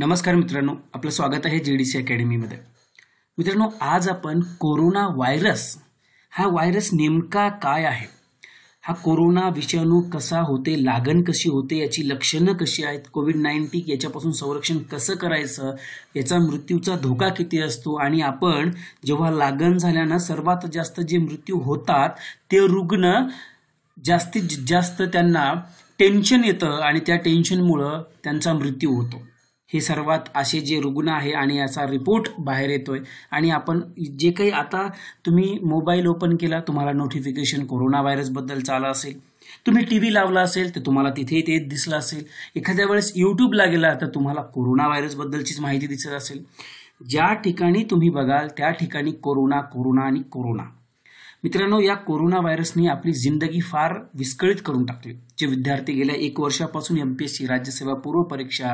नमस्कार मित्रांनो आपलं स्वागत आहे जे डी सी अकॅडमीमध्ये मित्रांनो आज आपण कोरोना व्हायरस हा व्हायरस नेमका काय आहे हा कोरोना विषाणू कसा होते लागण कशी होते याची लक्षणं कशी आहेत कोविड नाईन्टीन याच्यापासून संरक्षण कसं करायचं याचा मृत्यूचा धोका किती असतो आणि आपण जेव्हा लागण झाल्यानं सर्वात जास्त जे मृत्यू होतात ते रुग्ण जास्तीत जास्त त्यांना टेन्शन येतं आणि त्या टेन्शनमुळं त्यांचा मृत्यू होतो हे सर्वात असे जे रुग्ण आहे आणि याचा रिपोर्ट बाहेर येतोय आणि आपण जे काही आता तुम्ही मोबाईल ओपन केला तुम्हाला नोटिफिकेशन कोरोना व्हायरसबद्दल चालू असेल तुम्ही टी व्ही लावला असेल तर तुम्हाला तिथे ते दिसलं असेल एखाद्या वेळेस युट्यूबला गेला तर तुम्हाला कोरोना व्हायरसबद्दलचीच माहिती दिसत असेल ज्या ठिकाणी तुम्ही बघाल त्या ठिकाणी कोरोना कोरोना आणि कोरोना मित्रांनो या कोरोना व्हायरसने आपली जिंदगी फार विस्कळीत करून टाकली जे विद्यार्थी गेल्या एक वर्षापासून एम पी एस सी राज्यसेवा पूर्व परीक्षा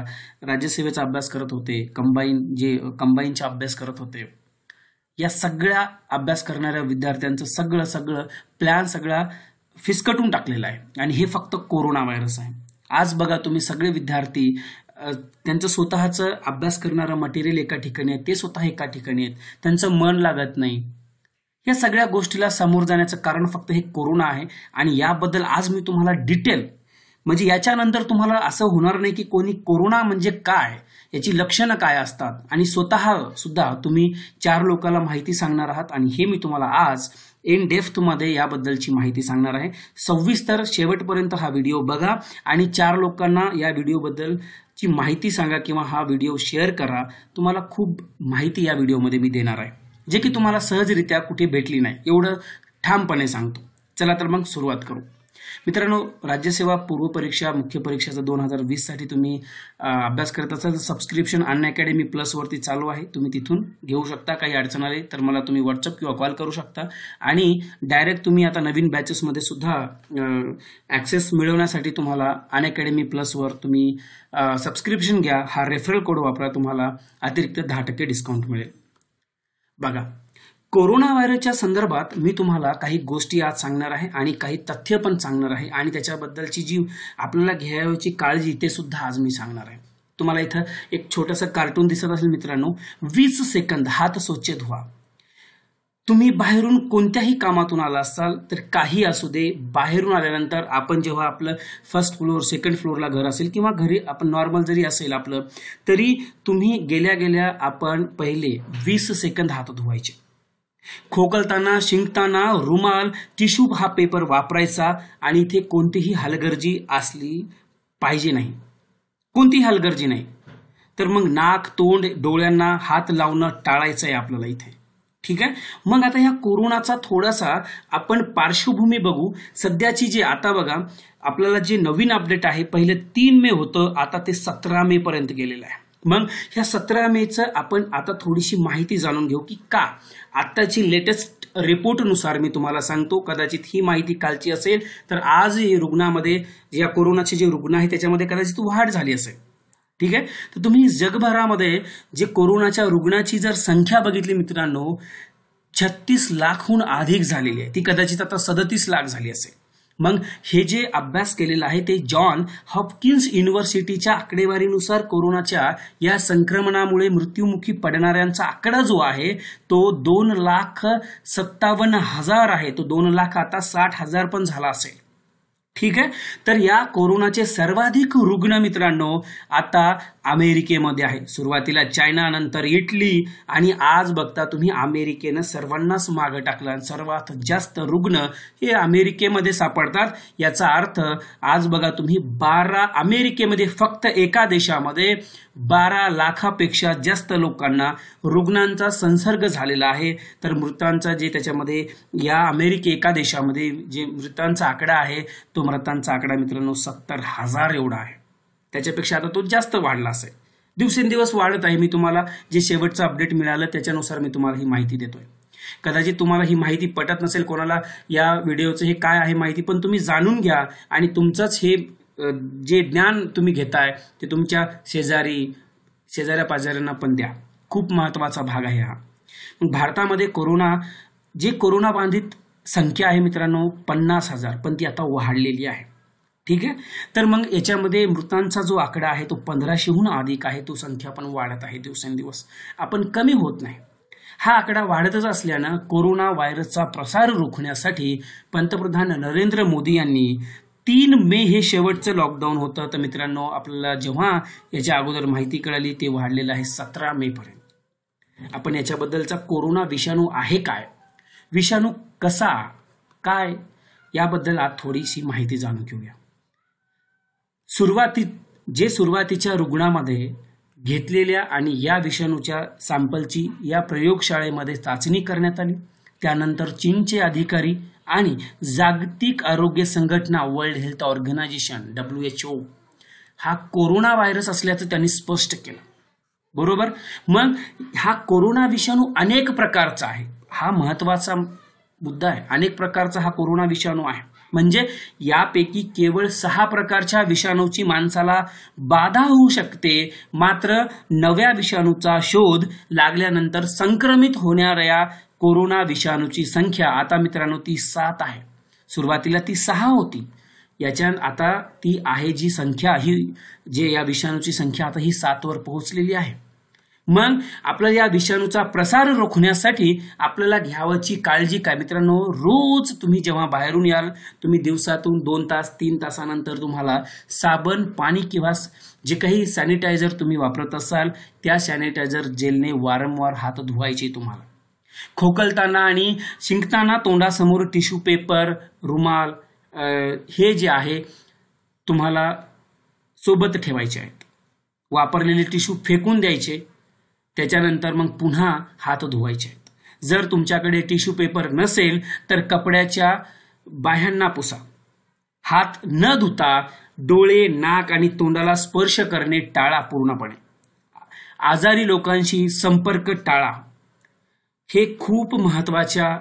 राज्यसेवेचा अभ्यास करत होते कंबाईन जे कंबाईनचा अभ्यास करत होते या सगळ्या अभ्यास करणाऱ्या विद्यार्थ्यांचं सगळं सगळं प्लॅन सगळा फिसकटून टाकलेला आहे आणि हे फक्त कोरोना व्हायरस आहे आज बघा तुम्ही सगळे विद्यार्थी त्यांचं स्वतःचं अभ्यास करणारं मटेरियल एका ठिकाणी आहे ते स्वतः एका ठिकाणी आहेत त्यांचं मन लागत नाही या सगळ्या गोष्टीला समोर जाण्याचं कारण फक्त हे कोरोना आहे आणि याबद्दल आज मी तुम्हाला डिटेल म्हणजे याच्यानंतर तुम्हाला असं होणार नाही की कोणी कोरोना म्हणजे काय याची लक्षणं काय असतात आणि स्वतः सुद्धा तुम्ही चार लोकांना माहिती सांगणार आहात आणि हे मी तुम्हाला आज इन मध्ये याबद्दलची माहिती सांगणार आहे तर शेवटपर्यंत हा व्हिडिओ बघा आणि चार लोकांना या व्हिडिओबद्दलची माहिती सांगा किंवा हा व्हिडिओ शेअर करा तुम्हाला खूप माहिती या व्हिडिओमध्ये मी देणार आहे जे की तुम्हाला सहजरित्या कुठे भेटली नाही एवढं ठामपणे सांगतो चला तर मग सुरुवात करू मित्रांनो राज्यसेवा पूर्व परीक्षा मुख्य परीक्षाचा दोन हजार वीससाठी तुम्ही अभ्यास करत असाल तर सबस्क्रिप्शन अन अकॅडमी प्लसवरती चालू आहे तुम्ही तिथून घेऊ शकता काही अडचण आली तर मला तुम्ही व्हॉट्सअप किंवा कॉल करू शकता आणि डायरेक्ट तुम्ही आता नवीन बॅचेसमध्ये सुद्धा ॲक्सेस मिळवण्यासाठी तुम्हाला अन अकॅडमी प्लसवर तुम्ही सबस्क्रिप्शन घ्या हा रेफरल कोड वापरा तुम्हाला अतिरिक्त दहा टक्के डिस्काउंट मिळेल बघा कोरोना व्हायरसच्या संदर्भात मी तुम्हाला काही गोष्टी आज सांगणार आहे आणि काही तथ्य पण सांगणार आहे आणि त्याच्याबद्दलची जी आपल्याला घ्यावयाची काळजी ते सुद्धा आज मी सांगणार आहे तुम्हाला इथं एक छोटंसं कार्टून दिसत असेल मित्रांनो वीस सेकंद हात स्वच्छ धुवा तुम्ही बाहेरून कोणत्याही कामातून आला असाल तर काही असू दे बाहेरून आल्यानंतर आपण जेव्हा आपलं फर्स्ट फ्लोअर सेकंड फ्लोअरला घर असेल किंवा घरी आपण नॉर्मल जरी असेल आपलं तरी तुम्ही गेल्या गेल्या आपण पहिले वीस सेकंद हात धुवायचे खोकलताना शिंकताना रुमाल टिश्यू हा पेपर वापरायचा आणि इथे कोणतीही हलगर्जी असली पाहिजे नाही कोणतीही हलगर्जी नाही तर मग नाक तोंड डोळ्यांना हात लावणं टाळायचं आहे आपल्याला इथे ठीक आहे मग आता ह्या कोरोनाचा थोडासा आपण पार्श्वभूमी बघू सध्याची जी आता बघा आपल्याला जे नवीन अपडेट आहे पहिले तीन मे होतं आता ते सतरा मे पर्यंत गेलेलं आहे मग ह्या सतरा मेचं आपण आता थोडीशी माहिती जाणून घेऊ की का आत्ताची लेटेस्ट रिपोर्टनुसार मी तुम्हाला सांगतो कदाचित ही माहिती कालची असेल तर आज रुग्णामध्ये या कोरोनाचे जे रुग्ण आहे त्याच्यामध्ये कदाचित वाढ झाली असेल ठीक आहे तर तुम्ही जगभरामध्ये जे कोरोनाच्या रुग्णाची जर संख्या बघितली मित्रांनो छत्तीस लाखहून अधिक झालेली आहे ती कदाचित आता सदतीस लाख झाली असेल मग हे जे अभ्यास केलेला आहे ते जॉन हॉपकिन्स युनिव्हर्सिटीच्या आकडेवारीनुसार कोरोनाच्या या संक्रमणामुळे मृत्युमुखी पडणाऱ्यांचा आकडा जो आहे तो दोन लाख सत्तावन्न हजार आहे तो दोन लाख आता साठ हजार पण झाला असेल ठीक आहे तर या कोरोनाचे सर्वाधिक रुग्ण मित्रांनो आता अमेरिकेमध्ये आहे सुरुवातीला चायना नंतर इटली आणि आज बघता तुम्ही अमेरिकेनं सर्वांनाच मागं टाकलं आणि सर्वात जास्त रुग्ण हे अमेरिकेमध्ये सापडतात याचा अर्थ आज बघा तुम्ही बारा अमेरिकेमध्ये फक्त एका देशामध्ये बारा लाखापेक्षा जास्त लोकांना रुग्णांचा संसर्ग झालेला आहे तर मृतांचा जे त्याच्यामध्ये या अमेरिके एका देशामध्ये जे मृतांचा आकडा आहे तो तो मृतांचा आकडा मित्रांनो सत्तर हजार एवढा आहे त्याच्यापेक्षा आता तो जास्त वाढला असेल दिवसेंदिवस वाढत आहे मी तुम्हाला जे शेवटचं अपडेट मिळालं त्याच्यानुसार मी तुम्हाला ही माहिती देतोय कदाचित तुम्हाला ही माहिती पटत नसेल कोणाला या व्हिडिओचं हे काय आहे माहिती पण तुम्ही जाणून घ्या आणि तुमचंच हे जे ज्ञान तुम्ही घेताय ते तुमच्या शेजारी शेजाऱ्या पाजाऱ्यांना पण द्या खूप महत्त्वाचा भाग आहे हा भारतामध्ये कोरोना जे कोरोना बाधित संख्या आहे मित्रांनो पन्नास हजार पण ती आता वाढलेली आहे ठीक आहे तर मग याच्यामध्ये मृतांचा जो आकडा आहे तो पंधराशेहून अधिक आहे तो संख्या पण वाढत आहे दिवसेंदिवस आपण कमी होत नाही हा आकडा वाढतच असल्यानं कोरोना व्हायरसचा प्रसार रोखण्यासाठी पंतप्रधान नरेंद्र मोदी यांनी तीन मे हे शेवटचं लॉकडाऊन होतं तर मित्रांनो आपल्याला जेव्हा याच्या अगोदर माहिती कळाली ते वाढलेलं आहे सतरा पर्यंत आपण याच्याबद्दलचा कोरोना विषाणू आहे काय विषाणू कसा काय याबद्दल आज थोडीशी माहिती जाणून घेऊया सुरुवातीत जे सुरुवातीच्या रुग्णामध्ये घेतलेल्या आणि या विषाणूच्या सॅम्पलची या प्रयोगशाळेमध्ये चाचणी करण्यात आली त्यानंतर चीनचे अधिकारी आणि जागतिक आरोग्य संघटना world health organization W H O हा कोरोना व्हायरस असल्याचं त्यांनी स्पष्ट केलं बरोबर मग हा कोरोना विषाणू अनेक प्रकारचा आहे हा महत्त्वाचा मुद्दा आहे अनेक प्रकारचा हा कोरोना विषाणू आहे म्हणजे यापैकी केवळ सहा प्रकारच्या विषाणूची माणसाला बाधा होऊ शकते मात्र नव्या विषाणूचा शोध लागल्यानंतर संक्रमित होणाऱ्या कोरोना विषाणूची संख्या आता मित्रांनो ती सात आहे सुरुवातीला ती सहा होती याच्या आता ती आहे जी संख्या ही जे या विषाणूची संख्या आता ही सातवर पोहोचलेली आहे मग आपला या विषाणूचा प्रसार रोखण्यासाठी आपल्याला घ्यावाची काळजी काय मित्रांनो रोज तुम्ही जेव्हा बाहेरून याल तुम्ही दिवसातून दोन तास तीन तासानंतर तुम्हाला साबण पाणी किंवा जे काही सॅनिटायझर तुम्ही वापरत असाल त्या सॅनिटायझर जेलने वारंवार हात धुवायचे तुम्हाला खोकलताना आणि शिंकताना तोंडासमोर टिश्यू पेपर रुमाल हे जे आहे तुम्हाला सोबत ठेवायचे आहेत वापरलेले टिश्यू फेकून द्यायचे त्याच्यानंतर मग पुन्हा हात धुवायचे आहेत जर तुमच्याकडे टिश्यू पेपर नसेल तर कपड्याच्या बाह्यांना पुसा हात न धुता डोळे नाक आणि तोंडाला स्पर्श करणे टाळा पूर्णपणे आजारी लोकांशी संपर्क टाळा हे खूप महत्वाच्या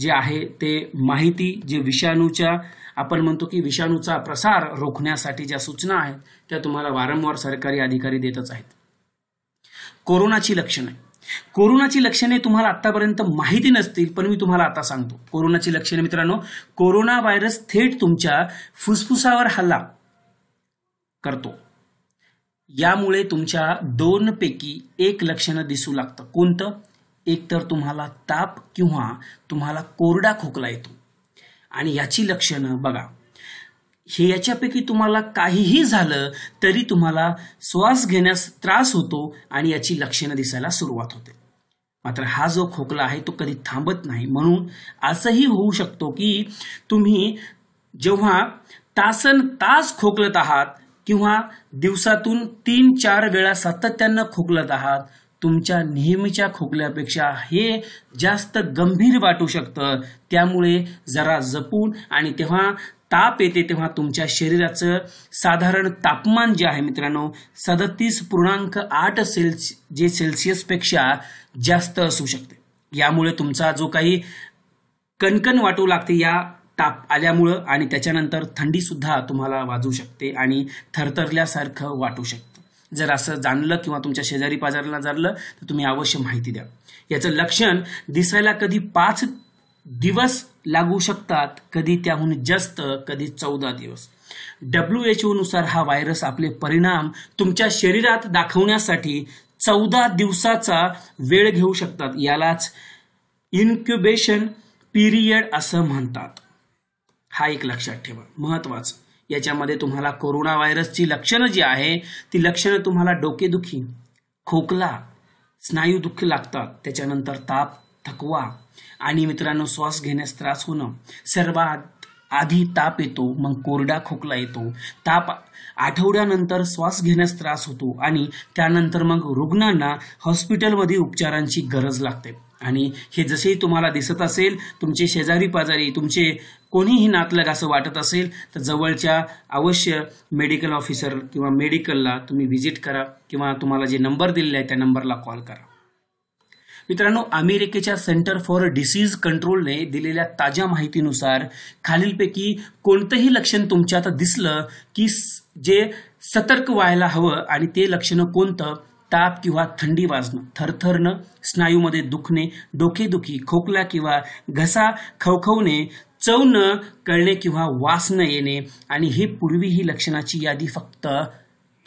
जे आहे ते माहिती जे विषाणूच्या आपण म्हणतो की विषाणूचा प्रसार रोखण्यासाठी ज्या सूचना आहेत त्या तुम्हाला वारंवार सरकारी अधिकारी देतच आहेत कोरोनाची लक्षणं कोरोनाची लक्षणे तुम्हाला आतापर्यंत माहिती नसतील पण मी तुम्हाला आता सांगतो कोरोनाची लक्षणे मित्रांनो कोरोना व्हायरस थेट तुमच्या फुसफुसावर हल्ला करतो यामुळे तुमच्या दोन पैकी एक लक्षणं दिसू लागतं कोणतं एक तर तुम्हाला ताप किंवा तुम्हाला कोरडा खोकला येतो आणि याची लक्षणं बघा हे याच्यापैकी तुम्हाला काहीही झालं तरी तुम्हाला श्वास घेण्यास त्रास होतो आणि याची लक्षणं दिसायला सुरुवात होते मात्र हा जो खोकला आहे तो कधी थांबत नाही म्हणून असंही होऊ शकतो की तुम्ही जेव्हा तासन तास खोकलत आहात किंवा दिवसातून तीन चार वेळा सातत्यानं खोकलत आहात तुमच्या नेहमीच्या खोकल्यापेक्षा हे जास्त गंभीर वाटू शकतं त्यामुळे जरा जपून आणि तेव्हा ताप येते तेव्हा तुमच्या शरीराचं साधारण तापमान जे आहे मित्रांनो सदतीस पूर्णांक आठ सेल्स जे सेल्सिअसपेक्षा जास्त असू शकते यामुळे तुमचा जो काही कणकण वाटू लागते या ताप आल्यामुळं आणि त्याच्यानंतर थंडीसुद्धा तुम्हाला वाजू शकते आणि थरथरल्यासारखं वाटू शकतं जर असं जाणलं किंवा तुमच्या शेजारी पाजाराला जाणलं तर तुम्ही अवश्य माहिती द्या याचं लक्षण दिसायला कधी पाच दिवस लागू शकतात कधी त्याहून जास्त कधी चौदा दिवस डब्ल्यू एच नुसार हा व्हायरस आपले परिणाम तुमच्या शरीरात दाखवण्यासाठी चौदा दिवसाचा वेळ घेऊ शकतात यालाच इन्क्युबेशन पिरियड असं म्हणतात हा एक लक्षात ठेवा महत्वाचं याच्यामध्ये तुम्हाला कोरोना व्हायरसची लक्षणं जी आहे ती लक्षणं तुम्हाला डोकेदुखी खोकला स्नायू दुःख लागतात त्याच्यानंतर ताप थकवा आणि मित्रांनो श्वास घेण्यास त्रास होणं सर्वात आधी ताप येतो मग कोरडा खोकला येतो ताप आठवड्यानंतर श्वास घेण्यास त्रास होतो आणि त्यानंतर मग रुग्णांना हॉस्पिटलमध्ये उपचारांची गरज लागते आणि हे जसेही तुम्हाला दिसत असेल तुमचे शेजारी पाजारी तुमचे कोणीही नातलग असं वाटत असेल तर जवळच्या अवश्य मेडिकल ऑफिसर किंवा मेडिकलला तुम्ही व्हिजिट करा किंवा तुम्हाला जे नंबर दिलेले आहे त्या नंबरला कॉल करा मित्रांनो अमेरिकेच्या सेंटर फॉर डिसीज कंट्रोलने दिलेल्या ताज्या माहितीनुसार खालीलपैकी कोणतंही लक्षण तुमच्यात दिसलं की जे सतर्क व्हायला हवं आणि ते लक्षणं कोणतं ताप किंवा थंडी वाजणं थरथरणं स्नायूमध्ये दुखणे डोकेदुखी खोकला किंवा घसा खवखवणे चव न कळणे किंवा वास न येणे आणि हे पूर्वी ही लक्षणाची यादी फक्त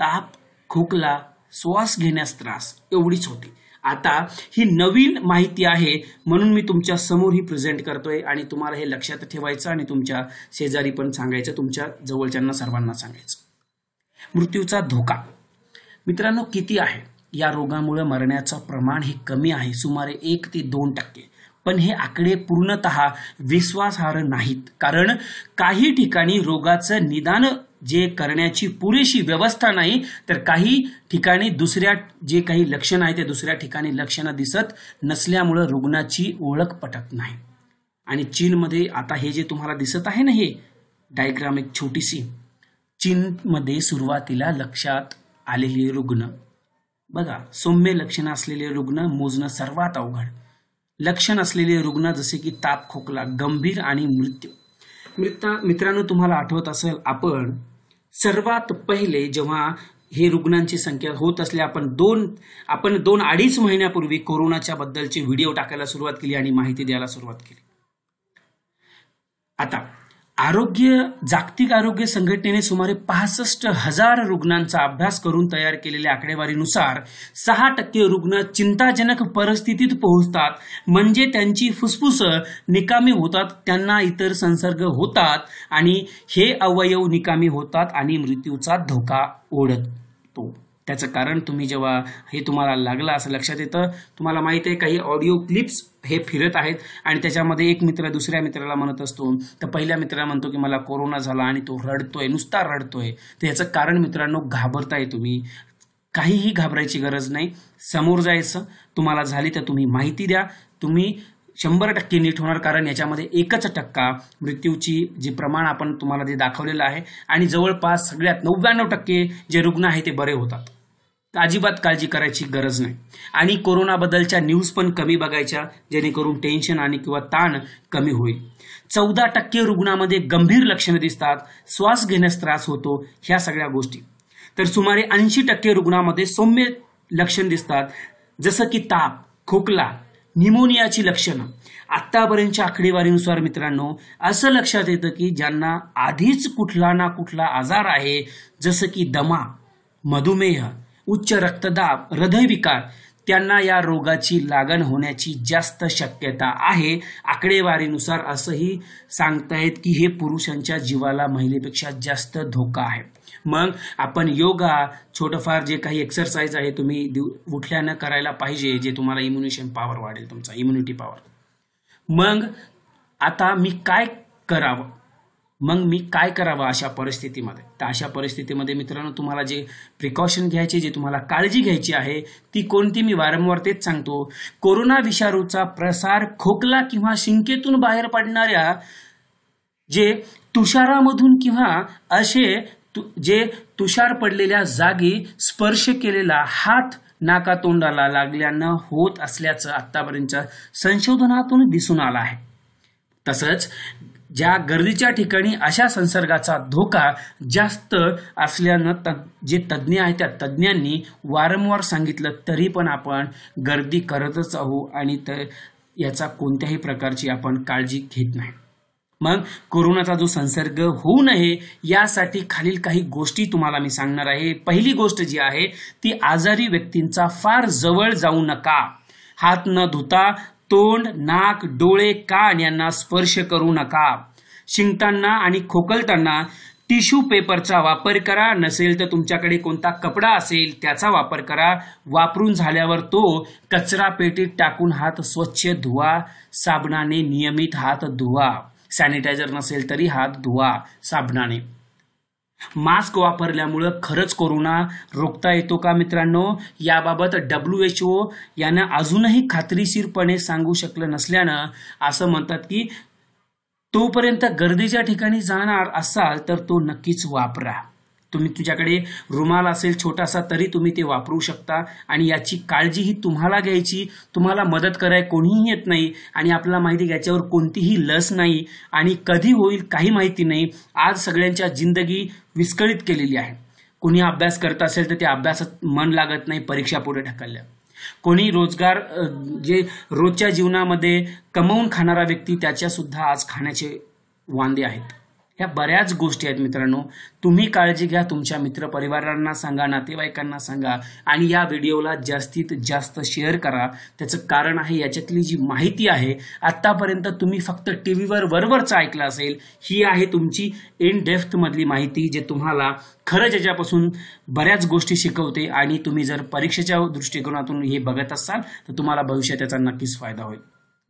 ताप खोकला श्वास घेण्यास त्रास एवढीच होती आता ही नवीन माहिती आहे म्हणून मी तुमच्या समोर ही प्रेझेंट करतोय आणि तुम्हाला हे लक्षात ठेवायचं आणि तुमच्या शेजारी पण सांगायचं तुमच्या जवळच्यांना सर्वांना सांगायचं मृत्यूचा धोका मित्रांनो किती आहे या रोगामुळे मरण्याचं प्रमाण हे कमी आहे सुमारे एक ते दोन टक्के पण हे आकडे पूर्णत विश्वासार्ह नाहीत कारण काही ठिकाणी रोगाचं निदान जे करण्याची पुरेशी व्यवस्था नाही तर काही ठिकाणी दुसऱ्या जे काही लक्षणं आहे ते दुसऱ्या ठिकाणी लक्षणं दिसत नसल्यामुळं रुग्णाची ओळख पटत नाही आणि चीनमध्ये आता हे जे तुम्हाला दिसत आहे ना हे डायग्राम एक छोटीशी चीनमध्ये सुरुवातीला लक्षात आलेले रुग्ण बघा सौम्य लक्षणं असलेले रुग्ण मोजणं सर्वात अवघड लक्षण असलेले रुग्ण जसे की ताप खोकला गंभीर आणि मृत्यू मित्रांनो तुम्हाला आठवत असेल आपण सर्वात पहिले जेव्हा हे रुग्णांची संख्या होत असल्या आपण दोन आपण दोन अडीच महिन्यापूर्वी कोरोनाच्या बद्दलचे व्हिडिओ टाकायला सुरुवात केली आणि माहिती द्यायला सुरुवात केली आता आरोग्य जागतिक आरोग्य संघटनेने सुमारे पासष्ट हजार रुग्णांचा अभ्यास करून तयार केलेल्या आकडेवारीनुसार सहा टक्के रुग्ण चिंताजनक परिस्थितीत पोहोचतात म्हणजे त्यांची फुसफुस निकामी होतात त्यांना इतर संसर्ग होतात आणि हे अवयव निकामी होतात आणि मृत्यूचा धोका ओढतो त्याचं कारण तुम्ही जेव्हा हे तुम्हाला लागलं असं लक्षात येतं तुम्हाला माहिती आहे काही ऑडिओ क्लिप्स हे फिरत आहेत आणि त्याच्यामध्ये एक मित्र दुसऱ्या मित्राला म्हणत असतो तर पहिल्या मित्राला म्हणतो की मला कोरोना झाला आणि तो रडतोय नुसता रडतोय तर याचं कारण मित्रांनो घाबरताय तुम्ही काहीही घाबरायची गरज नाही समोर जायचं तुम्हाला झाली तर तुम्ही माहिती द्या तुम्ही शंभर टक्के नीट होणार कारण याच्यामध्ये एकच टक्का मृत्यूची जे प्रमाण आपण तुम्हाला जे दाखवलेलं आहे आणि जवळपास सगळ्यात नव्याण्णव टक्के जे रुग्ण आहे ते बरे होतात अजिबात काळजी करायची गरज नाही आणि कोरोनाबद्दलच्या न्यूज पण कमी बघायच्या जेणेकरून टेन्शन आणि किंवा ताण कमी होईल चौदा टक्के रुग्णामध्ये गंभीर लक्षणं दिसतात श्वास घेण्यास त्रास होतो ह्या सगळ्या गोष्टी तर सुमारे ऐंशी टक्के रुग्णामध्ये सौम्य लक्षण दिसतात जसं की ताप खोकला निमोनियाची लक्षणं आत्तापर्यंतच्या आकडेवारीनुसार मित्रांनो असं लक्षात येतं की ज्यांना आधीच कुठला ना कुठला आजार आहे जसं की दमा मधुमेह उच्च रक्तदाब हृदयविकार त्यांना या रोगाची लागण होण्याची जास्त शक्यता आहे आकडेवारीनुसार असंही सांगतायत की हे पुरुषांच्या जीवाला महिलेपेक्षा जास्त धोका आहे मग आपण योगा छोटंफार जे काही एक्सरसाइज आहे तुम्ही उठल्यानं करायला पाहिजे जे तुम्हाला इम्युनिशन पॉवर वाढेल तुमचा इम्युनिटी पॉवर मग आता मी काय करावं मग मी काय करावं अशा परिस्थितीमध्ये तर अशा परिस्थितीमध्ये मित्रांनो तुम्हाला जे प्रिकॉशन घ्यायचे जे तुम्हाला काळजी घ्यायची आहे ती कोणती मी वारंवार तेच सांगतो कोरोना विषाणूचा प्रसार खोकला किंवा शिंकेतून बाहेर पडणाऱ्या जे तुषारामधून किंवा असे तु जे तुषार पडलेल्या जागी स्पर्श केलेला हात नाका तोंडाला लागल्यानं होत असल्याचं आतापर्यंतच्या संशोधनातून दिसून आलं आहे तसंच ज्या गर्दीच्या ठिकाणी अशा संसर्गाचा धोका जास्त असल्यानं त जे तज्ज्ञ आहेत त्या तज्ज्ञांनी वारंवार सांगितलं तरी पण आपण गर्दी करतच आहो आणि तर याचा कोणत्याही प्रकारची आपण काळजी घेत नाही मग कोरोनाचा जो संसर्ग होऊ नये यासाठी खालील काही गोष्टी तुम्हाला मी सांगणार आहे पहिली गोष्ट जी आहे ती आजारी व्यक्तींचा फार जवळ जाऊ नका हात न धुता तोंड नाक डोळे कान यांना स्पर्श करू नका शिंकताना आणि खोकलताना टिश्यू पेपरचा वापर करा नसेल तर तुमच्याकडे कोणता कपडा असेल त्याचा वापर करा वापरून झाल्यावर तो कचरा पेटीत टाकून हात स्वच्छ धुवा साबणाने नियमित हात धुवा सॅनिटायझर नसेल तरी हात धुवा साबणाने मास्क वापरल्यामुळं खरंच कोरोना रोखता येतो का मित्रांनो याबाबत डब्ल्यू एच ओ यानं अजूनही खात्रीशीरपणे सांगू शकलं नसल्यानं असं म्हणतात की तोपर्यंत गर्दीच्या ठिकाणी जाणार असाल तर तो नक्कीच वापरा तुम्ही तुझ्याकडे रुमाल असेल छोटासा तरी तुम्ही ते वापरू शकता आणि याची काळजी ही तुम्हाला घ्यायची तुम्हाला मदत कराय कोणीही येत नाही आणि आपल्याला माहिती याच्यावर कोणतीही लस नाही आणि कधी होईल काही माहिती नाही आज सगळ्यांच्या जिंदगी विस्कळीत केलेली आहे कोणी अभ्यास करत असेल तर त्या अभ्यासात मन लागत नाही परीक्षा पुढे ढकलल्या कोणी रोजगार जे रोजच्या जीवनामध्ये कमवून खाणारा व्यक्ती त्याच्यासुद्धा आज खाण्याचे वांदे आहेत ह्या बऱ्याच गोष्टी आहेत मित्रांनो तुम्ही काळजी घ्या तुमच्या मित्रपरिवारांना सांगा नातेवाईकांना सांगा आणि या व्हिडिओला जास्तीत जास्त शेअर करा त्याचं कारण आहे याच्यातली जी माहिती आहे आत्तापर्यंत तुम्ही फक्त टी व्हीवर वरवरचं ऐकलं असेल ही आहे तुमची इन डेप्थमधली माहिती जे तुम्हाला खरं ज्याच्यापासून बऱ्याच गोष्टी शिकवते आणि तुम्ही जर परीक्षेच्या दृष्टिकोनातून हे बघत असाल तर तुम्हाला भविष्यात त्याचा नक्कीच फायदा होईल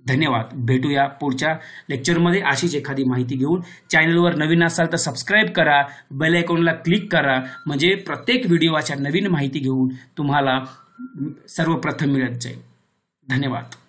धन्यवाद भेटूया पुढच्या लेक्चरमध्ये अशीच एखादी माहिती घेऊन चॅनलवर नवीन असाल तर सबस्क्राईब करा बेल आयकॉनला क्लिक करा म्हणजे प्रत्येक व्हिडिओच्या नवीन माहिती घेऊन तुम्हाला सर्वप्रथम मिळत जाईल धन्यवाद